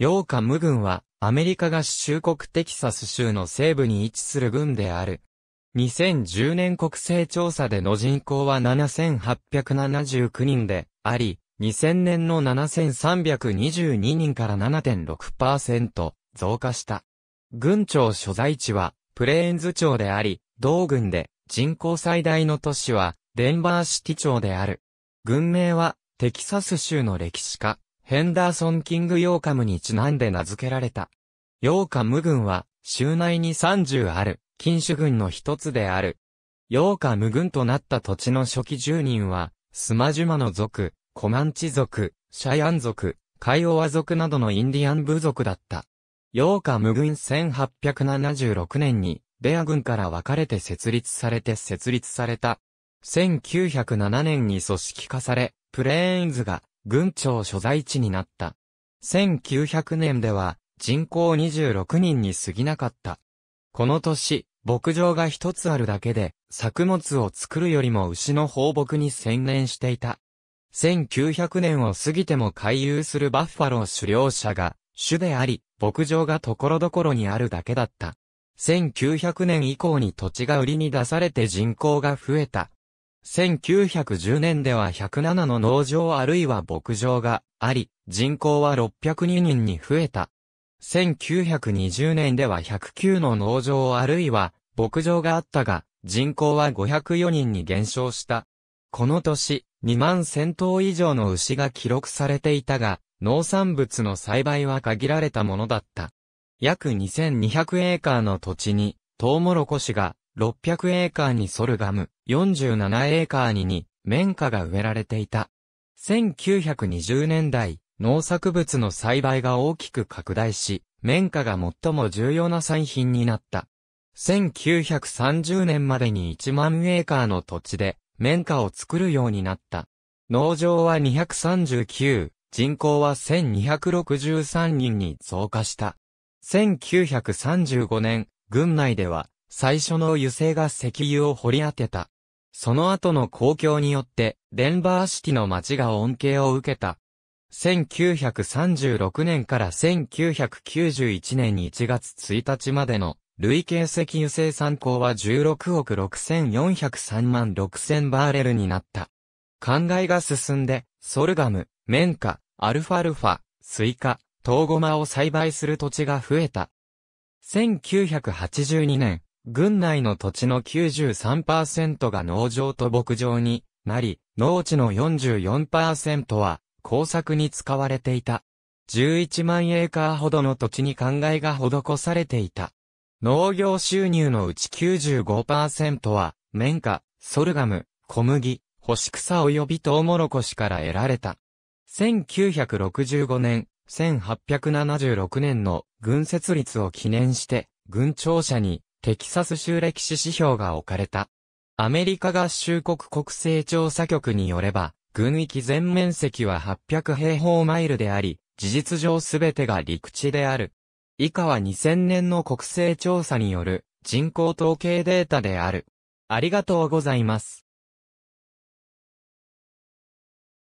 ヨーカム軍は、アメリカ合衆国テキサス州の西部に位置する軍である。2010年国勢調査での人口は7879人であり、2000年の7322人から7.6%増加した。軍庁所在地はプレーンズ町であり、同軍で人口最大の都市はデンバーシティ町である。軍名はテキサス州の歴史家ヘンダーソン・キング・ヨーカムにちなんで名付けられた。ヨーカム軍は、州内に30ある、禁酒軍の一つである。ヨーカム軍となった土地の初期住人は、スマジュマの族、コマンチ族、シャイアン族、カイオワ族などのインディアン部族だった。ヨーカム軍1876年に、ベア軍から分かれて設立されて設立された。1907年に組織化され、プレーンズが軍庁所在地になった。1900年では人口26人に過ぎなかった。この年、牧場が一つあるだけで、作物を作るよりも牛の放牧に専念していた。1900年を過ぎても回遊するバッファロー狩猟者が種であり、牧場が所々にあるだけだった。1900年以降に土地が売りに出されて人口が増えた。1910年では107の農場あるいは牧場があり、人口は602人に増えた。1920年では109の農場あるいは牧場があったが、人口は504人に減少した。この年、2万1000頭以上の牛が記録されていたが、農産物の栽培は限られたものだった。約2200エーカーの土地に、トウモロコシが600エーカーにソルガム、47エーカーにに、綿花が植えられていた。1920年代、農作物の栽培が大きく拡大し、綿花が最も重要な産品になった。1930年までに1万エーカーの土地で、綿花を作るようになった。農場は239、人口は1263人に増加した。1935年、軍内では、最初の油性が石油を掘り当てた。その後の公共によって、デンバーシティの街が恩恵を受けた。1936年から1991年1月1日までの累計石油生産高は16億6403万6000バーレルになった。灌漑が進んで、ソルガム、綿花、アルファルファ、スイカ、トウゴマを栽培する土地が増えた。1982年、郡内の土地の93%が農場と牧場になり、農地の44%は工作に使われていた。11万エーカーほどの土地に考えが施されていた。農業収入のうち95%は、綿花、ソルガム、小麦、干し草及びトウモロコシから得られた。1965年、1876年の軍設立を記念して、軍庁舎にテキサス州歴史指標が置かれた。アメリカ合衆国国勢調査局によれば、軍域全面積は800平方マイルであり、事実上すべてが陸地である。以下は2000年の国勢調査による人口統計データである。ありがとうございます。